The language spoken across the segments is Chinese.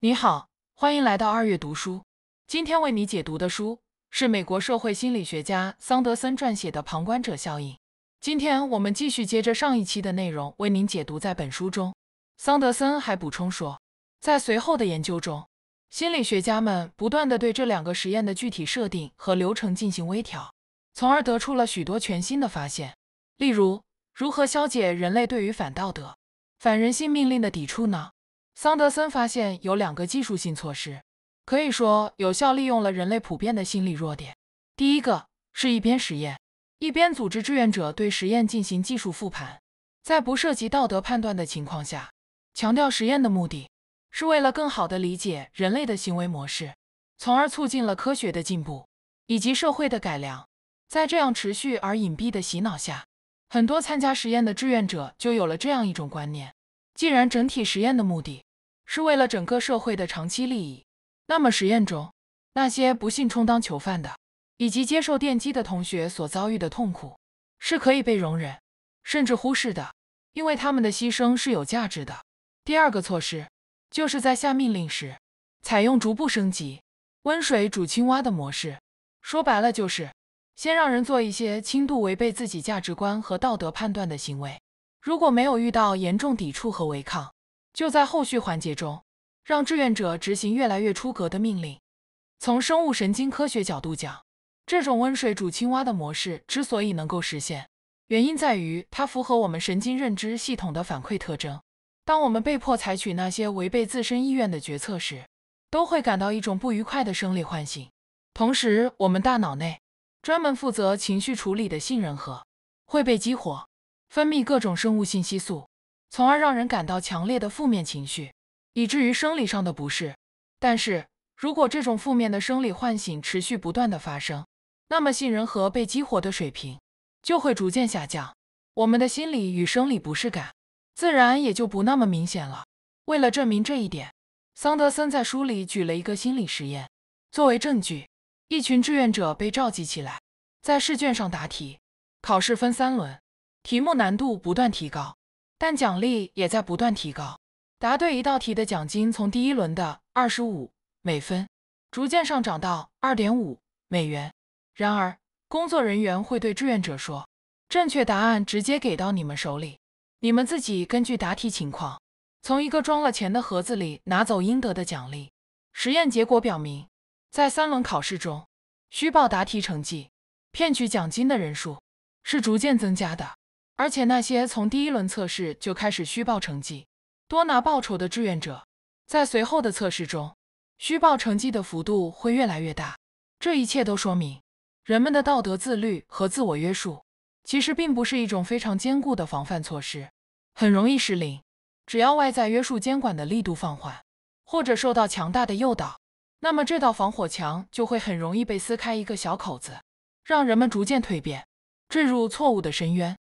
你好，欢迎来到二月读书。今天为你解读的书是美国社会心理学家桑德森撰写的《旁观者效应》。今天我们继续接着上一期的内容为您解读。在本书中，桑德森还补充说，在随后的研究中，心理学家们不断的对这两个实验的具体设定和流程进行微调，从而得出了许多全新的发现。例如，如何消解人类对于反道德、反人性命令的抵触呢？桑德森发现有两个技术性措施，可以说有效利用了人类普遍的心理弱点。第一个是一边实验，一边组织志愿者对实验进行技术复盘，在不涉及道德判断的情况下，强调实验的目的是为了更好地理解人类的行为模式，从而促进了科学的进步以及社会的改良。在这样持续而隐蔽的洗脑下，很多参加实验的志愿者就有了这样一种观念：既然整体实验的目的，是为了整个社会的长期利益。那么，实验中那些不幸充当囚犯的，以及接受电击的同学所遭遇的痛苦，是可以被容忍，甚至忽视的，因为他们的牺牲是有价值的。第二个措施，就是在下命令时，采用逐步升级、温水煮青蛙的模式。说白了，就是先让人做一些轻度违背自己价值观和道德判断的行为，如果没有遇到严重抵触和违抗。就在后续环节中，让志愿者执行越来越出格的命令。从生物神经科学角度讲，这种温水煮青蛙的模式之所以能够实现，原因在于它符合我们神经认知系统的反馈特征。当我们被迫采取那些违背自身意愿的决策时，都会感到一种不愉快的生理唤醒，同时我们大脑内专门负责情绪处理的杏仁核会被激活，分泌各种生物信息素。从而让人感到强烈的负面情绪，以至于生理上的不适。但是如果这种负面的生理唤醒持续不断的发生，那么杏仁核被激活的水平就会逐渐下降，我们的心理与生理不适感自然也就不那么明显了。为了证明这一点，桑德森在书里举了一个心理实验作为证据：一群志愿者被召集起来，在试卷上答题。考试分三轮，题目难度不断提高。但奖励也在不断提高，答对一道题的奖金从第一轮的二十五美分，逐渐上涨到二点五美元。然而，工作人员会对志愿者说，正确答案直接给到你们手里，你们自己根据答题情况，从一个装了钱的盒子里拿走应得的奖励。实验结果表明，在三轮考试中，虚报答题成绩、骗取奖金的人数是逐渐增加的。而且那些从第一轮测试就开始虚报成绩、多拿报酬的志愿者，在随后的测试中，虚报成绩的幅度会越来越大。这一切都说明，人们的道德自律和自我约束，其实并不是一种非常坚固的防范措施，很容易失灵。只要外在约束监管的力度放缓，或者受到强大的诱导，那么这道防火墙就会很容易被撕开一个小口子，让人们逐渐蜕变，坠入错误的深渊。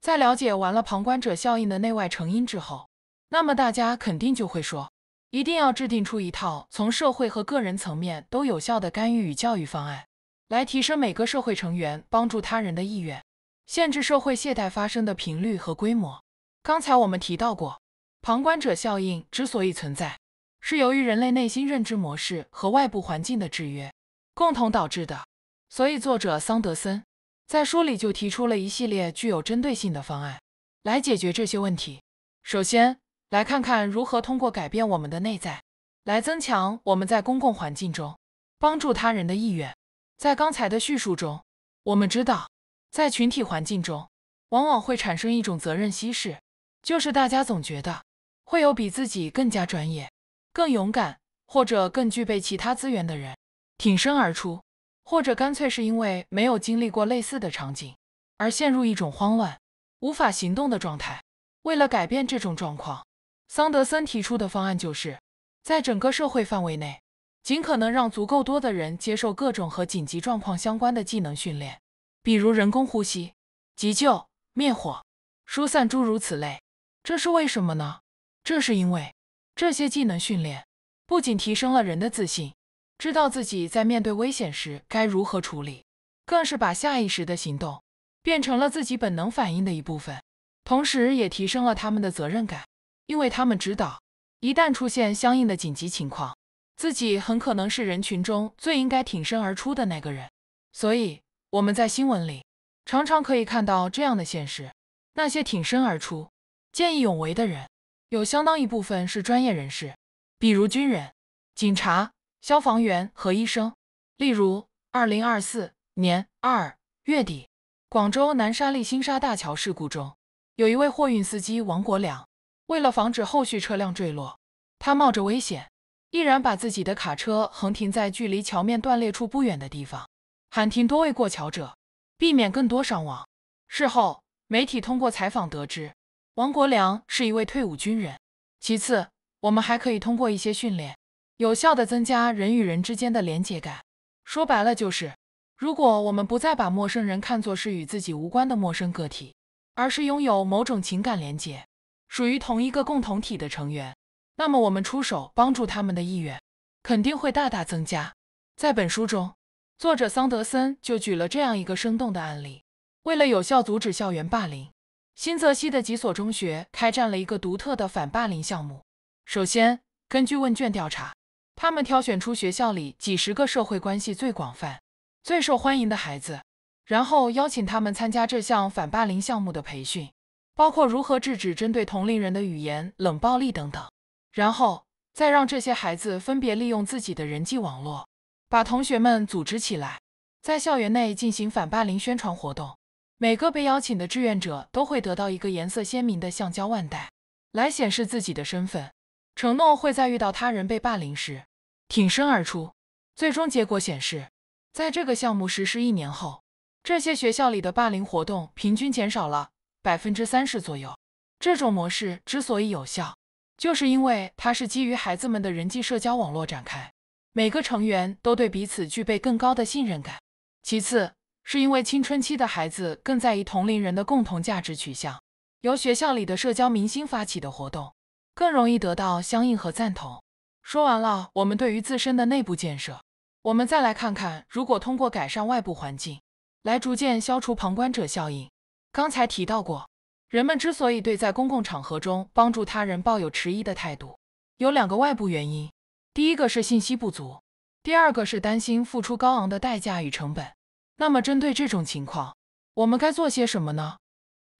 在了解完了旁观者效应的内外成因之后，那么大家肯定就会说，一定要制定出一套从社会和个人层面都有效的干预与教育方案，来提升每个社会成员帮助他人的意愿，限制社会懈怠发生的频率和规模。刚才我们提到过，旁观者效应之所以存在，是由于人类内心认知模式和外部环境的制约共同导致的。所以，作者桑德森。在书里就提出了一系列具有针对性的方案，来解决这些问题。首先，来看看如何通过改变我们的内在，来增强我们在公共环境中帮助他人的意愿。在刚才的叙述中，我们知道，在群体环境中，往往会产生一种责任稀释，就是大家总觉得会有比自己更加专业、更勇敢或者更具备其他资源的人挺身而出。或者干脆是因为没有经历过类似的场景，而陷入一种慌乱、无法行动的状态。为了改变这种状况，桑德森提出的方案就是，在整个社会范围内，尽可能让足够多的人接受各种和紧急状况相关的技能训练，比如人工呼吸、急救、灭火、疏散诸如此类。这是为什么呢？这是因为，这些技能训练不仅提升了人的自信。知道自己在面对危险时该如何处理，更是把下意识的行动变成了自己本能反应的一部分，同时也提升了他们的责任感，因为他们知道，一旦出现相应的紧急情况，自己很可能是人群中最应该挺身而出的那个人。所以我们在新闻里常常可以看到这样的现实：那些挺身而出、见义勇为的人，有相当一部分是专业人士，比如军人、警察。消防员和医生，例如二零二四年二月底，广州南沙利新沙大桥事故中，有一位货运司机王国良，为了防止后续车辆坠落，他冒着危险，毅然把自己的卡车横停在距离桥面断裂处不远的地方，喊停多位过桥者，避免更多伤亡。事后，媒体通过采访得知，王国良是一位退伍军人。其次，我们还可以通过一些训练。有效地增加人与人之间的连结感，说白了就是，如果我们不再把陌生人看作是与自己无关的陌生个体，而是拥有某种情感连结，属于同一个共同体的成员，那么我们出手帮助他们的意愿肯定会大大增加。在本书中，作者桑德森就举了这样一个生动的案例：为了有效阻止校园霸凌，新泽西的几所中学开展了一个独特的反霸凌项目。首先，根据问卷调查。他们挑选出学校里几十个社会关系最广泛、最受欢迎的孩子，然后邀请他们参加这项反霸凌项目的培训，包括如何制止针对同龄人的语言冷暴力等等。然后再让这些孩子分别利用自己的人际网络，把同学们组织起来，在校园内进行反霸凌宣传活动。每个被邀请的志愿者都会得到一个颜色鲜明的橡胶腕带，来显示自己的身份，承诺会在遇到他人被霸凌时。挺身而出。最终结果显示，在这个项目实施一年后，这些学校里的霸凌活动平均减少了百分之三十左右。这种模式之所以有效，就是因为它是基于孩子们的人际社交网络展开，每个成员都对彼此具备更高的信任感。其次，是因为青春期的孩子更在意同龄人的共同价值取向，由学校里的社交明星发起的活动，更容易得到相应和赞同。说完了，我们对于自身的内部建设，我们再来看看，如果通过改善外部环境，来逐渐消除旁观者效应。刚才提到过，人们之所以对在公共场合中帮助他人抱有迟疑的态度，有两个外部原因。第一个是信息不足，第二个是担心付出高昂的代价与成本。那么针对这种情况，我们该做些什么呢？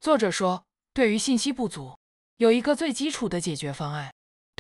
作者说，对于信息不足，有一个最基础的解决方案。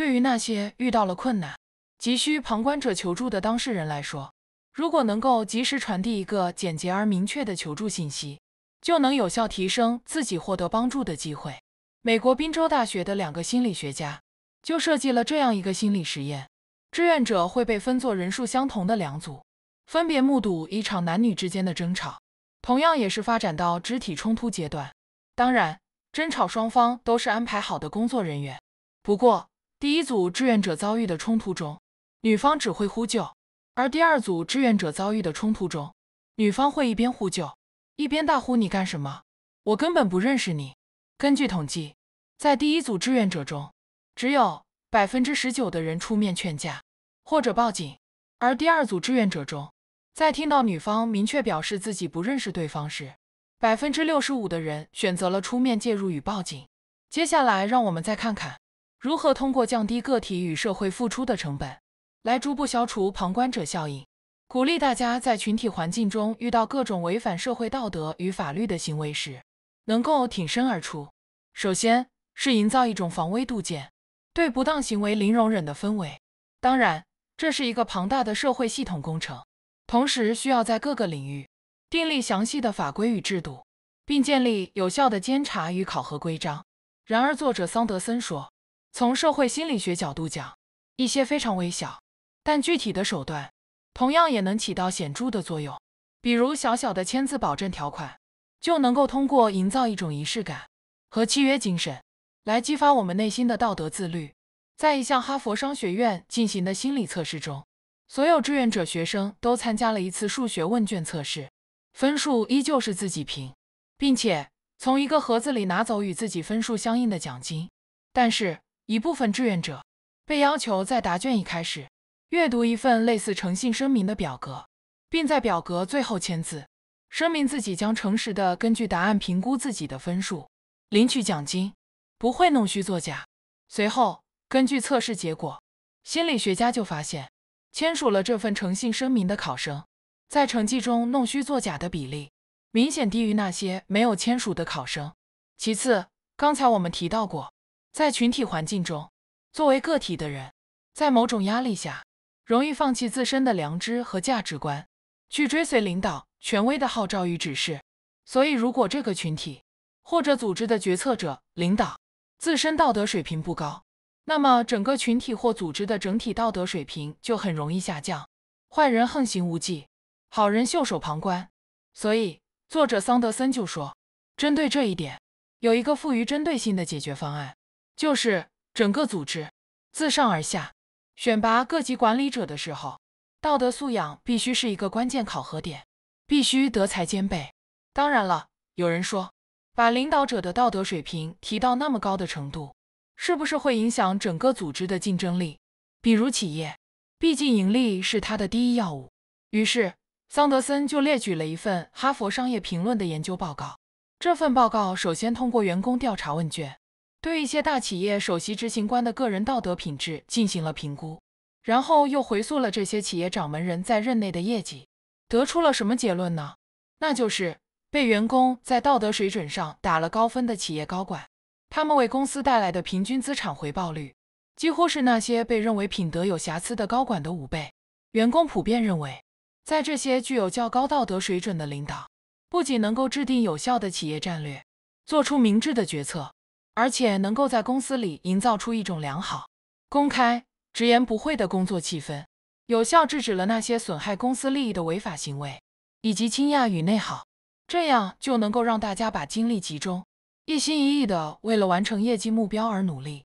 对于那些遇到了困难，急需旁观者求助的当事人来说，如果能够及时传递一个简洁而明确的求助信息，就能有效提升自己获得帮助的机会。美国宾州大学的两个心理学家就设计了这样一个心理实验：志愿者会被分作人数相同的两组，分别目睹一场男女之间的争吵，同样也是发展到肢体冲突阶段。当然，争吵双方都是安排好的工作人员，不过。第一组志愿者遭遇的冲突中，女方只会呼救，而第二组志愿者遭遇的冲突中，女方会一边呼救，一边大呼“你干什么？我根本不认识你”。根据统计，在第一组志愿者中，只有百分之十九的人出面劝架或者报警，而第二组志愿者中，在听到女方明确表示自己不认识对方时，百分之六十五的人选择了出面介入与报警。接下来，让我们再看看。如何通过降低个体与社会付出的成本，来逐步消除旁观者效应，鼓励大家在群体环境中遇到各种违反社会道德与法律的行为时，能够挺身而出？首先是营造一种防微杜渐、对不当行为零容忍的氛围。当然，这是一个庞大的社会系统工程，同时需要在各个领域订立详细的法规与制度，并建立有效的监察与考核规章。然而，作者桑德森说。从社会心理学角度讲，一些非常微小但具体的手段，同样也能起到显著的作用。比如，小小的签字保证条款，就能够通过营造一种仪式感和契约精神，来激发我们内心的道德自律。在一项哈佛商学院进行的心理测试中，所有志愿者学生都参加了一次数学问卷测试，分数依旧是自己评，并且从一个盒子里拿走与自己分数相应的奖金，但是。一部分志愿者被要求在答卷一开始阅读一份类似诚信声明的表格，并在表格最后签字，声明自己将诚实的根据答案评估自己的分数，领取奖金，不会弄虚作假。随后根据测试结果，心理学家就发现，签署了这份诚信声明的考生，在成绩中弄虚作假的比例明显低于那些没有签署的考生。其次，刚才我们提到过。在群体环境中，作为个体的人，在某种压力下，容易放弃自身的良知和价值观，去追随领导、权威的号召与指示。所以，如果这个群体或者组织的决策者、领导自身道德水平不高，那么整个群体或组织的整体道德水平就很容易下降，坏人横行无忌，好人袖手旁观。所以，作者桑德森就说，针对这一点，有一个富于针对性的解决方案。就是整个组织自上而下选拔各级管理者的时候，道德素养必须是一个关键考核点，必须德才兼备。当然了，有人说，把领导者的道德水平提到那么高的程度，是不是会影响整个组织的竞争力？比如企业，毕竟盈利是他的第一要务。于是，桑德森就列举了一份哈佛商业评论的研究报告。这份报告首先通过员工调查问卷。对一些大企业首席执行官的个人道德品质进行了评估，然后又回溯了这些企业掌门人在任内的业绩，得出了什么结论呢？那就是被员工在道德水准上打了高分的企业高管，他们为公司带来的平均资产回报率，几乎是那些被认为品德有瑕疵的高管的五倍。员工普遍认为，在这些具有较高道德水准的领导，不仅能够制定有效的企业战略，做出明智的决策。而且能够在公司里营造出一种良好、公开、直言不讳的工作气氛，有效制止了那些损害公司利益的违法行为以及倾轧与内耗，这样就能够让大家把精力集中，一心一意的为了完成业绩目标而努力。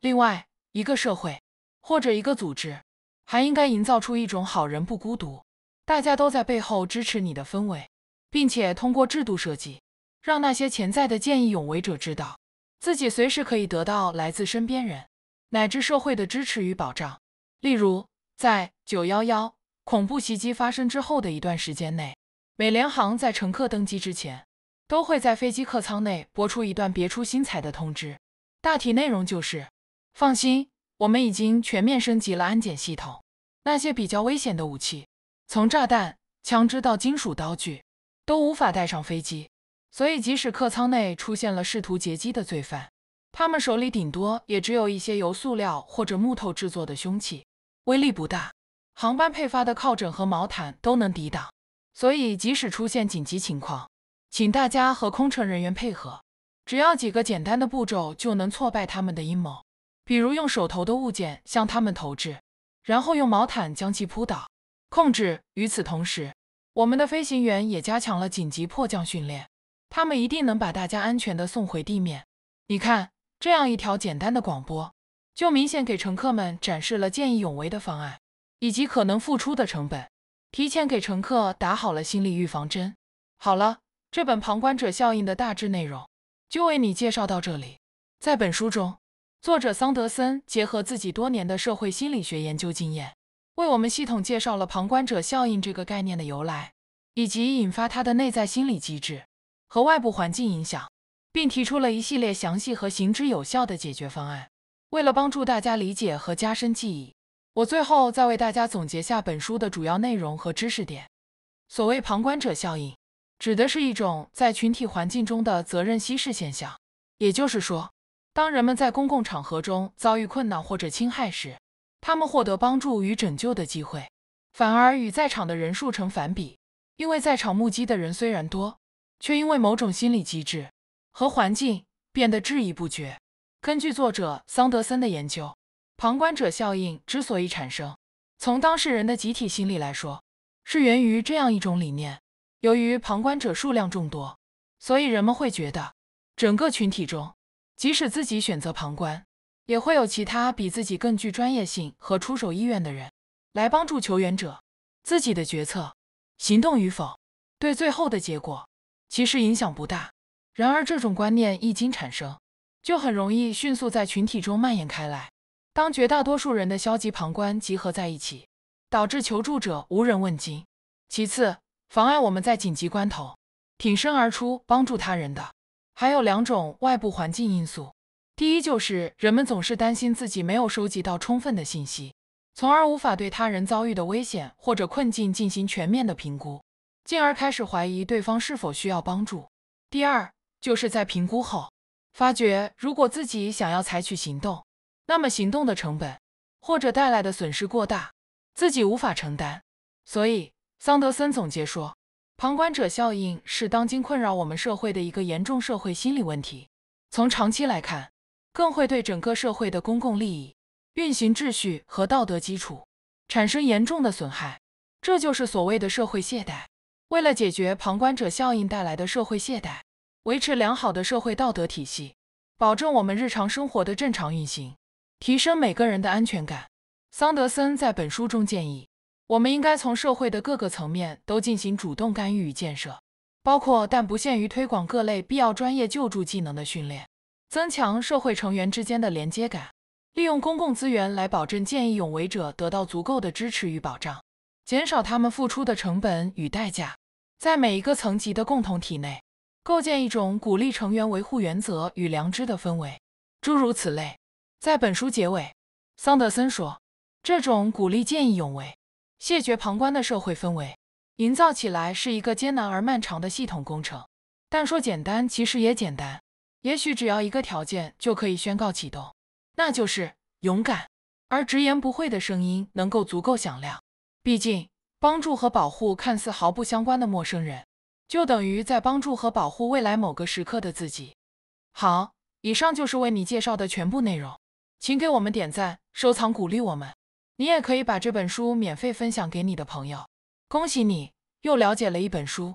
另外，一个社会或者一个组织还应该营造出一种好人不孤独，大家都在背后支持你的氛围，并且通过制度设计，让那些潜在的见义勇为者知道。自己随时可以得到来自身边人乃至社会的支持与保障。例如，在“九幺幺”恐怖袭击发生之后的一段时间内，美联航在乘客登机之前，都会在飞机客舱内播出一段别出心裁的通知，大体内容就是：放心，我们已经全面升级了安检系统，那些比较危险的武器，从炸弹、枪支到金属刀具，都无法带上飞机。所以，即使客舱内出现了试图劫机的罪犯，他们手里顶多也只有一些由塑料或者木头制作的凶器，威力不大，航班配发的靠枕和毛毯都能抵挡。所以，即使出现紧急情况，请大家和空乘人员配合，只要几个简单的步骤就能挫败他们的阴谋。比如用手头的物件向他们投掷，然后用毛毯将其扑倒、控制。与此同时，我们的飞行员也加强了紧急迫降训练。他们一定能把大家安全的送回地面。你看，这样一条简单的广播，就明显给乘客们展示了见义勇为的方案，以及可能付出的成本，提前给乘客打好了心理预防针。好了，这本《旁观者效应》的大致内容就为你介绍到这里。在本书中，作者桑德森结合自己多年的社会心理学研究经验，为我们系统介绍了旁观者效应这个概念的由来，以及引发它的内在心理机制。和外部环境影响，并提出了一系列详细和行之有效的解决方案。为了帮助大家理解和加深记忆，我最后再为大家总结下本书的主要内容和知识点。所谓旁观者效应，指的是一种在群体环境中的责任稀释现象。也就是说，当人们在公共场合中遭遇困难或者侵害时，他们获得帮助与拯救的机会，反而与在场的人数成反比，因为在场目击的人虽然多。却因为某种心理机制和环境变得质疑不决。根据作者桑德森的研究，旁观者效应之所以产生，从当事人的集体心理来说，是源于这样一种理念：由于旁观者数量众多，所以人们会觉得，整个群体中，即使自己选择旁观，也会有其他比自己更具专业性和出手意愿的人来帮助求援者。自己的决策、行动与否，对最后的结果。其实影响不大，然而这种观念一经产生，就很容易迅速在群体中蔓延开来。当绝大多数人的消极旁观集合在一起，导致求助者无人问津。其次，妨碍我们在紧急关头挺身而出帮助他人的，还有两种外部环境因素。第一，就是人们总是担心自己没有收集到充分的信息，从而无法对他人遭遇的危险或者困境进行全面的评估。进而开始怀疑对方是否需要帮助。第二，就是在评估后发觉，如果自己想要采取行动，那么行动的成本或者带来的损失过大，自己无法承担。所以，桑德森总结说，旁观者效应是当今困扰我们社会的一个严重社会心理问题。从长期来看，更会对整个社会的公共利益、运行秩序和道德基础产生严重的损害。这就是所谓的社会懈怠。为了解决旁观者效应带来的社会懈怠，维持良好的社会道德体系，保证我们日常生活的正常运行，提升每个人的安全感，桑德森在本书中建议，我们应该从社会的各个层面都进行主动干预与建设，包括但不限于推广各类必要专业救助技能的训练，增强社会成员之间的连接感，利用公共资源来保证见义勇为者得到足够的支持与保障。减少他们付出的成本与代价，在每一个层级的共同体内，构建一种鼓励成员维护原则与良知的氛围，诸如此类。在本书结尾，桑德森说，这种鼓励见义勇为、谢绝旁观的社会氛围，营造起来是一个艰难而漫长的系统工程。但说简单，其实也简单，也许只要一个条件就可以宣告启动，那就是勇敢而直言不讳的声音能够足够响亮。毕竟，帮助和保护看似毫不相关的陌生人，就等于在帮助和保护未来某个时刻的自己。好，以上就是为你介绍的全部内容，请给我们点赞、收藏、鼓励我们。你也可以把这本书免费分享给你的朋友。恭喜你，又了解了一本书。